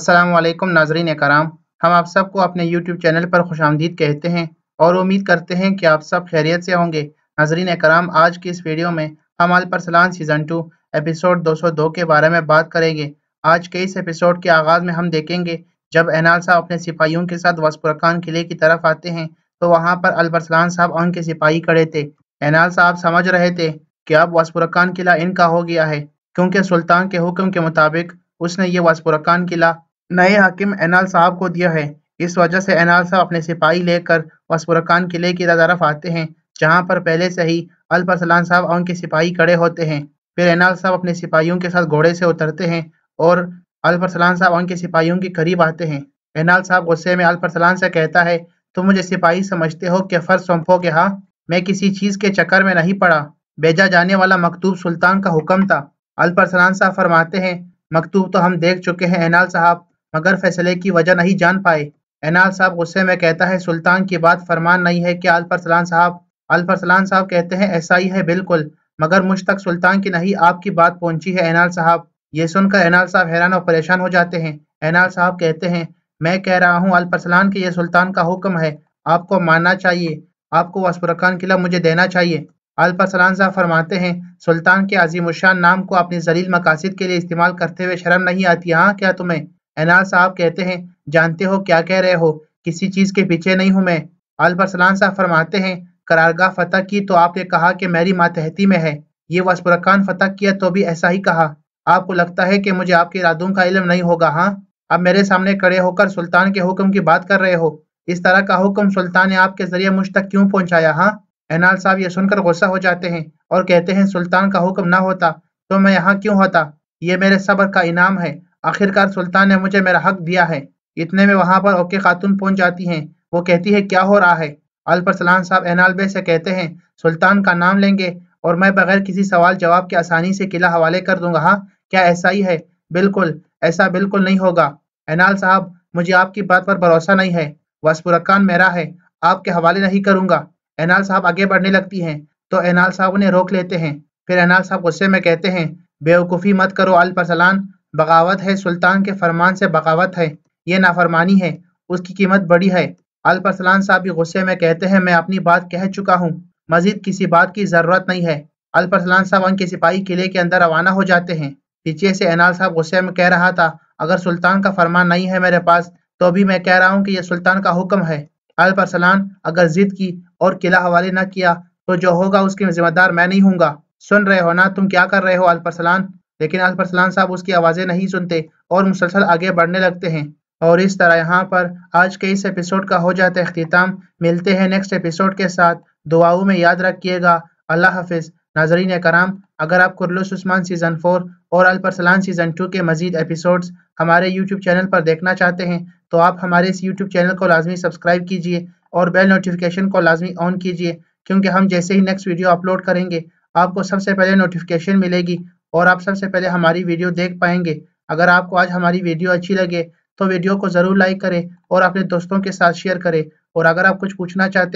असलम नाजरीन कराम हम आप सबको अपने YouTube चैनल पर खुश कहते हैं और उम्मीद करते हैं कि आप सब खैरियत से होंगे नाजरीन कराम आज की इस वीडियो में हम अलपरसलान सीज़न टू एपिसोड 202 के बारे में बात करेंगे आज के इस एपिसोड के आगाज़ में हम देखेंगे जब एनाल साहब अपने सिपाहियों के साथ वसपुरकान किले की तरफ आते हैं तो वहाँ पर अलपरसलान साहब और उनके सिपाही खड़े थे एनाल साहब समझ रहे थे कि अब वसपुरकान किला इनका हो गया है क्योंकि सुल्तान के हुक्म के मुताबिक उसने ये वसपुरकान किला नए हाकिम एनाल साहब को दिया है इस वजह से एनाल साहब अपने सिपाही लेकर वसपुरकान किले की तरफ आते हैं जहां पर पहले से ही अल्प सलान साहब और उनके सिपाही खड़े होते हैं फिर एनाल साहब अपने सिपाहियों के साथ घोड़े से उतरते हैं और अल्प सलान साहब और उनके सिपाहियों के करीब आते हैं एनाल साहब गुस्से में अल्प सलान से कहता है तुम मुझे सिपाही समझते हो कि फर्ज के हाँ मैं किसी चीज़ के चक्कर में नहीं पड़ा भेजा जाने वाला मकतूब सुल्तान का हुक्म था अल्प सलान साहब फरमाते हैं मकतूब तो हम देख चुके हैं एनाल साहब मगर फैसले की वजह नहीं जान पाए एनाल साहब गुस्से में कहता है सुल्तान की बात फरमान नहीं है क्या अल्फरसलान साहब अल्फरसलान साहब कहते हैं ऐसा ही है बिल्कुल मगर मुझ तक सुल्तान की नहीं आपकी बात पहुंची है एनाल साहब ये सुनकर एनाल साहब हैरान और परेशान हो जाते हैं एनाल साहब कहते हैं मैं कह रहा हूँ अल्फरसलान के ये सुल्तान का हुक्म है आपको मानना चाहिए आपको वसपुरखान किला मुझे देना चाहिए सलान साहब फरमाते हैं सुल्तान के अजीमुशान नाम को अपने जलील मकासद के लिए इस्तेमाल करते हुए शर्म नहीं आती हाँ क्या तुम्हें अनाज साहब कहते हैं जानते हो क्या कह रहे हो किसी चीज के पीछे नहीं हूं मैं अलबरसलान साहब फरमाते हैं करारगा फतह की तो आपने कहा कि मेरी मातहती में है ये वसपुरखान फतह किया तो भी ऐसा ही कहा आपको लगता है कि मुझे आपके इरादों का इलम नहीं होगा हाँ आप मेरे सामने खड़े होकर सुल्तान के हुक्म की बात कर रहे हो इस तरह का हुक्म सुल्तान ने आपके जरिए मुझ तक क्यों पहुंचाया हाँ एनाल साहब यह सुनकर गुस्सा हो जाते हैं और कहते हैं सुल्तान का हुक्म ना होता तो मैं यहाँ क्यों होता ये मेरे सबर का इनाम है आखिरकार सुल्तान ने मुझे मेरा हक दिया है इतने में वहां पर ओके खातून पहुंच जाती हैं वो कहती है क्या हो रहा है अल्पर सलाम साहब एनालबे से कहते हैं सुल्तान का नाम लेंगे और मैं बगैर किसी सवाल जवाब के आसानी से किला हवाले कर दूंगा हाँ क्या ऐसा ही है बिल्कुल ऐसा बिल्कुल नहीं होगा एनाल साहब मुझे आपकी बात पर भरोसा नहीं है वसपुरकान मेरा है आपके हवाले नहीं करूंगा एनाल साहब आगे बढ़ने लगती हैं तो एनाल साहब उन्हें रोक लेते हैं फिर एनाल साहब गुस्से में कहते हैं बेवकूफ़ी मत करो अल परसलान बगावत है सुल्तान के फरमान से बगावत है ये नाफरमानी है उसकी कीमत बड़ी है अलपरसलान साहब भी गुस्से में कहते हैं मैं अपनी बात कह चुका हूँ मजीद किसी बात की ज़रूरत नहीं है अलपरसलान साहब उनके सिपाही किले के अंदर रवाना हो जाते हैं पीछे से एनाल साहब गुस्से में कह रहा था अगर सुल्तान का फरमान नहीं है मेरे पास तो भी मैं कह रहा हूँ कि यह सुल्तान का हुक्म है अलपरसलान अगर जिद की और किला हवाले न किया तो जो होगा उसके जिम्मेदार मैं नहीं हूँ सुन रहे हो ना तुम क्या कर रहे हो अलपरसलान लेकिन आज अरसलान साहब उसकी आवाज़ें नहीं सुनते और मुसलसल आगे बढ़ने लगते हैं और इस तरह यहाँ पर आज के इस एपिसोड का हो जाता अख्ताम मिलते हैं नेक्स्ट एपिसोड के साथ दुआओं में याद रखिएगा अल्लाह हाफिज़ नाजरीन कराम अगर आप कुरलुस उस्मान सीज़न फोर और अलपरसलान सीज़न टू के मजीद एपिसोड्स हमारे यूट्यूब चैनल पर देखना चाहते हैं तो आप हमारे इस यूट्यूब चैनल को लाजमी सब्सक्राइब कीजिए और बेल नोटिफिकेशन को लाजमी ऑन कीजिए क्योंकि हम जैसे ही नेक्स्ट वीडियो अपलोड करेंगे आपको सबसे पहले नोटिफिकेशन मिलेगी और आप सबसे पहले हमारी वीडियो देख पाएंगे अगर आपको आज हमारी वीडियो अच्छी लगे तो वीडियो को ज़रूर लाइक करें और अपने दोस्तों के साथ शेयर करें और अगर आप कुछ पूछना चाहते हैं